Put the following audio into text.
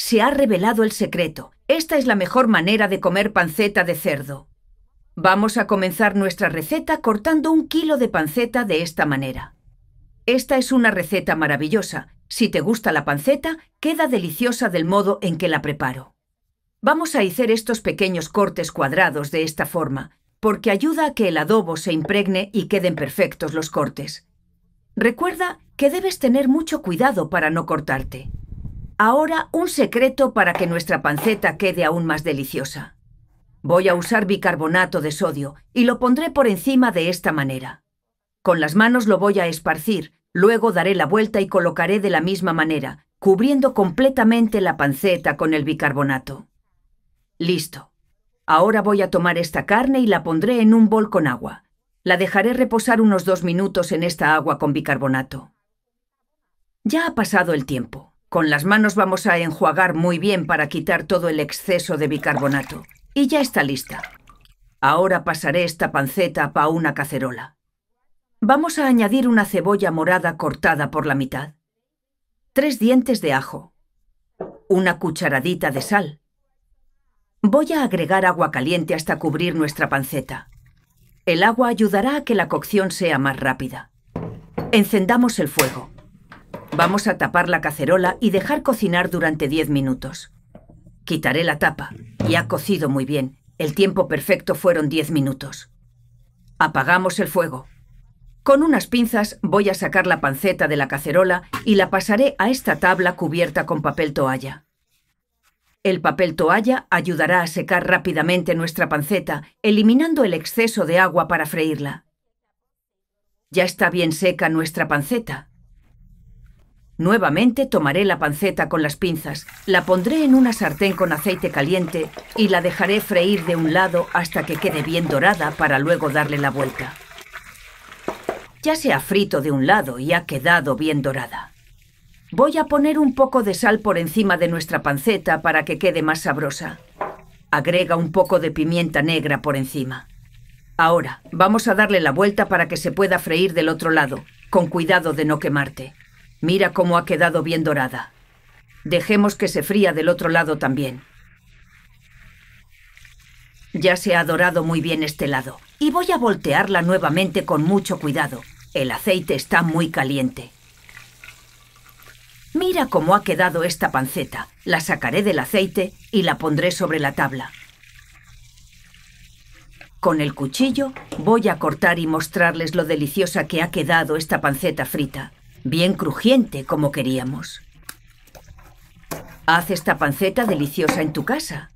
Se ha revelado el secreto. Esta es la mejor manera de comer panceta de cerdo. Vamos a comenzar nuestra receta cortando un kilo de panceta de esta manera. Esta es una receta maravillosa. Si te gusta la panceta, queda deliciosa del modo en que la preparo. Vamos a hacer estos pequeños cortes cuadrados de esta forma, porque ayuda a que el adobo se impregne y queden perfectos los cortes. Recuerda que debes tener mucho cuidado para no cortarte. Ahora un secreto para que nuestra panceta quede aún más deliciosa. Voy a usar bicarbonato de sodio y lo pondré por encima de esta manera. Con las manos lo voy a esparcir, luego daré la vuelta y colocaré de la misma manera, cubriendo completamente la panceta con el bicarbonato. Listo. Ahora voy a tomar esta carne y la pondré en un bol con agua. La dejaré reposar unos dos minutos en esta agua con bicarbonato. Ya ha pasado el tiempo. Con las manos vamos a enjuagar muy bien para quitar todo el exceso de bicarbonato. Y ya está lista. Ahora pasaré esta panceta para una cacerola. Vamos a añadir una cebolla morada cortada por la mitad, tres dientes de ajo, una cucharadita de sal. Voy a agregar agua caliente hasta cubrir nuestra panceta. El agua ayudará a que la cocción sea más rápida. Encendamos el fuego. Vamos a tapar la cacerola y dejar cocinar durante 10 minutos. Quitaré la tapa. Y ha cocido muy bien. El tiempo perfecto fueron 10 minutos. Apagamos el fuego. Con unas pinzas voy a sacar la panceta de la cacerola y la pasaré a esta tabla cubierta con papel toalla. El papel toalla ayudará a secar rápidamente nuestra panceta, eliminando el exceso de agua para freírla. Ya está bien seca nuestra panceta. Nuevamente tomaré la panceta con las pinzas, la pondré en una sartén con aceite caliente y la dejaré freír de un lado hasta que quede bien dorada para luego darle la vuelta. Ya se ha frito de un lado y ha quedado bien dorada. Voy a poner un poco de sal por encima de nuestra panceta para que quede más sabrosa. Agrega un poco de pimienta negra por encima. Ahora, vamos a darle la vuelta para que se pueda freír del otro lado, con cuidado de no quemarte. Mira cómo ha quedado bien dorada. Dejemos que se fría del otro lado también. Ya se ha dorado muy bien este lado y voy a voltearla nuevamente con mucho cuidado. El aceite está muy caliente. Mira cómo ha quedado esta panceta. La sacaré del aceite y la pondré sobre la tabla. Con el cuchillo voy a cortar y mostrarles lo deliciosa que ha quedado esta panceta frita bien crujiente como queríamos. Haz esta panceta deliciosa en tu casa.